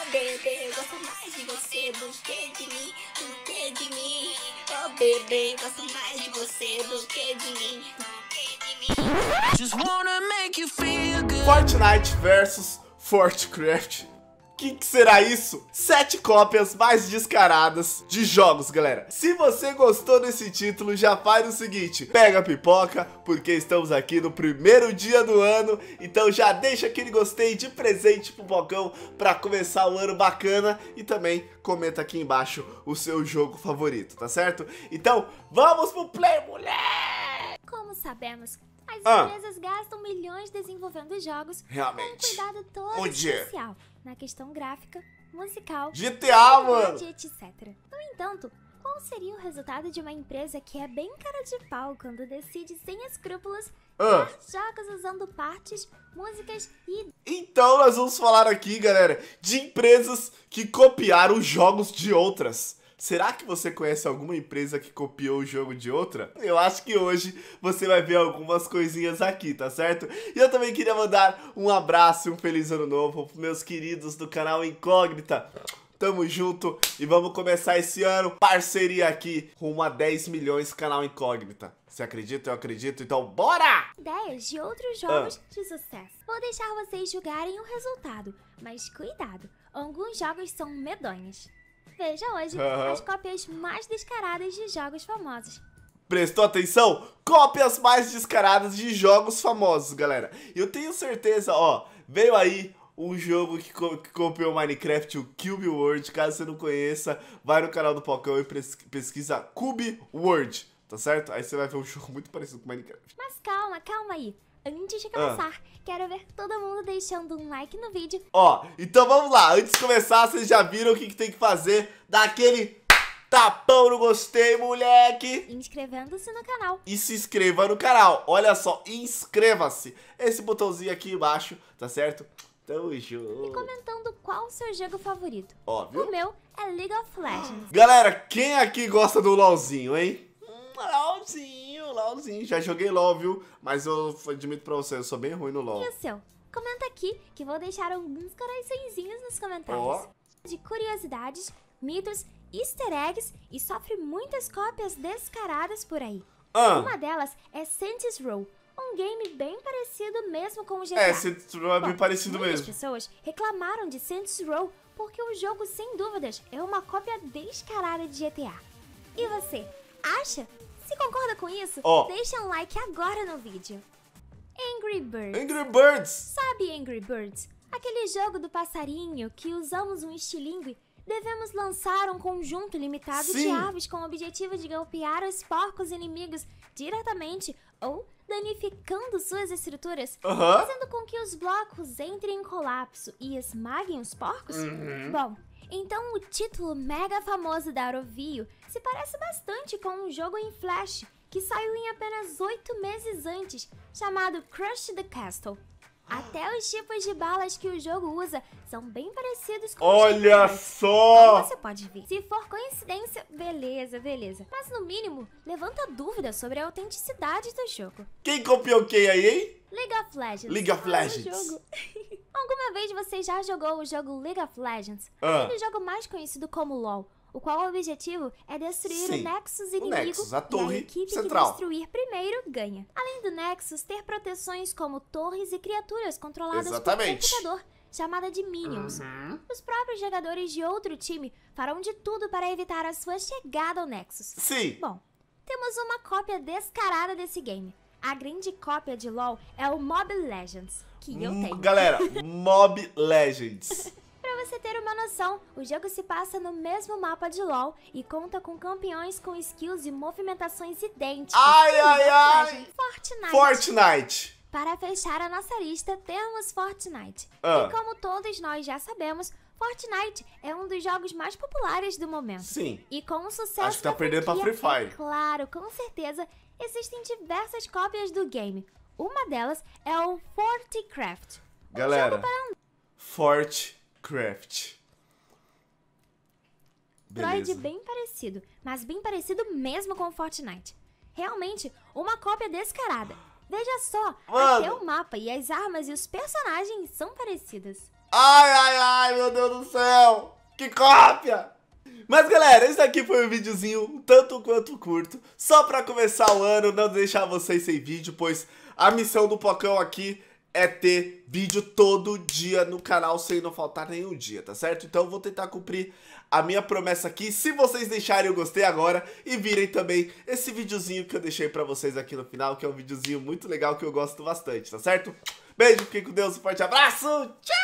Oh bebê, eu gosto mais de você do que de mim, do que de mim. Oh bebê, eu gosto mais de você do que de mim. Just wanna make you feel good. Fortnite versus Fortcraft que, que será isso? Sete cópias mais descaradas de jogos, galera. Se você gostou desse título, já faz o seguinte, pega a pipoca, porque estamos aqui no primeiro dia do ano, então já deixa aquele gostei de presente pro Bocão para começar o ano bacana e também comenta aqui embaixo o seu jogo favorito, tá certo? Então, vamos pro Play, mulher! Como sabemos as ah. empresas gastam milhões desenvolvendo jogos Realmente. com um cuidado todo Onde? especial na questão gráfica, musical, GTA, mano. etc. No entanto, qual seria o resultado de uma empresa que é bem cara de pau quando decide sem escrúpulos ah. jogos usando partes, músicas e... Então nós vamos falar aqui, galera, de empresas que copiaram jogos de outras. Será que você conhece alguma empresa que copiou o jogo de outra? Eu acho que hoje você vai ver algumas coisinhas aqui, tá certo? E eu também queria mandar um abraço e um feliz ano novo pros meus queridos do canal Incógnita. Tamo junto e vamos começar esse ano parceria aqui rumo a 10 milhões canal incógnita. Você acredita? Eu acredito. Então bora! Ideias de outros jogos ah. de sucesso. Vou deixar vocês julgarem o resultado, mas cuidado, alguns jogos são medonhos veja hoje uhum. as cópias mais descaradas de jogos famosos. Prestou atenção? Cópias mais descaradas de jogos famosos, galera. Eu tenho certeza, ó, veio aí um jogo que, co que copiou Minecraft, o Cube World. Caso você não conheça, vai no canal do Pocão e pesquisa Cube World, tá certo? Aí você vai ver um jogo muito parecido com Minecraft. Mas calma, calma aí. Antes de ah. começar, ah. quero ver todo mundo deixando um like no vídeo. Ó, então vamos lá. Antes de começar, vocês já viram o que, que tem que fazer daquele tapão no gostei, moleque! Inscrevendo-se no canal. E se inscreva no canal. Olha só, inscreva-se. Esse botãozinho aqui embaixo, tá certo? Tamo junto. E comentando qual o seu jogo favorito. Óbvio. O meu é League of Legends. Galera, quem aqui gosta do LOLzinho, hein? Hum, LOLzinho. LOLzinho, já joguei LOL, viu? Mas eu admito pra você, eu sou bem ruim no LOL. E o assim, seu? Comenta aqui, que vou deixar alguns coraçõezinhos nos comentários. Oh. De curiosidades, mitos, easter eggs e sofre muitas cópias descaradas por aí. Ah. Uma delas é Saints Row, um game bem parecido mesmo com o GTA. É, Saints Row é bem Bom, parecido muitas mesmo. pessoas reclamaram de Saints Row porque o jogo, sem dúvidas, é uma cópia descarada de GTA. E você, acha se concorda com isso, oh. deixa um like agora no vídeo. Angry Birds. Angry Birds! Sabe Angry Birds? Aquele jogo do passarinho que usamos um estilingue devemos lançar um conjunto limitado Sim. de aves com o objetivo de golpear os porcos inimigos diretamente ou danificando suas estruturas, fazendo com que os blocos entrem em colapso e esmaguem os porcos? Uhum. Bom, então, o título mega famoso da Arovio se parece bastante com um jogo em Flash que saiu em apenas 8 meses antes, chamado Crush the Castle. Até os tipos de balas que o jogo usa são bem parecidos com Olha os só! Como você pode ver. Se for coincidência, beleza, beleza. Mas no mínimo, levanta dúvidas sobre a autenticidade do jogo. Quem copiou quem aí, hein? Liga Flash. Liga Legends. Alguma vez você já jogou o jogo League of Legends? Ah. Aquele jogo mais conhecido como LoL, o qual o objetivo é destruir Sim, o Nexus inimigo o Nexus, a torre e a equipe central. que destruir primeiro ganha. Além do Nexus, ter proteções como torres e criaturas controladas Exatamente. pelo computador, chamada de Minions. Uhum. Os próprios jogadores de outro time farão de tudo para evitar a sua chegada ao Nexus. Sim. Bom, temos uma cópia descarada desse game. A grande cópia de LoL é o Mob Legends, que eu hum, tenho. Galera, Mob Legends. Para você ter uma noção, o jogo se passa no mesmo mapa de LoL e conta com campeões com skills e movimentações idênticas. Ai, ai, ai! Fortnite. Fortnite. Para fechar a nossa lista, temos Fortnite. Ah. E como todos nós já sabemos, Fortnite é um dos jogos mais populares do momento. Sim. E com o sucesso. Acho que tá perdendo pra Free Fire. É claro, com certeza. Existem diversas cópias do game. Uma delas é o Fortcraft. Galera, um para... Fortcraft. Droid bem parecido, mas bem parecido mesmo com o Fortnite. Realmente, uma cópia descarada. Veja só, é Mano. até o mapa e as armas e os personagens são parecidas. Ai, ai, ai, meu Deus do céu! Que cópia! Mas galera, esse aqui foi um videozinho tanto quanto curto, só pra começar o ano, não deixar vocês sem vídeo, pois a missão do Pocão aqui é ter vídeo todo dia no canal sem não faltar nenhum dia, tá certo? Então eu vou tentar cumprir a minha promessa aqui, se vocês deixarem o gostei agora e virem também esse videozinho que eu deixei pra vocês aqui no final, que é um videozinho muito legal que eu gosto bastante, tá certo? Beijo, fiquem com Deus, um forte abraço, tchau!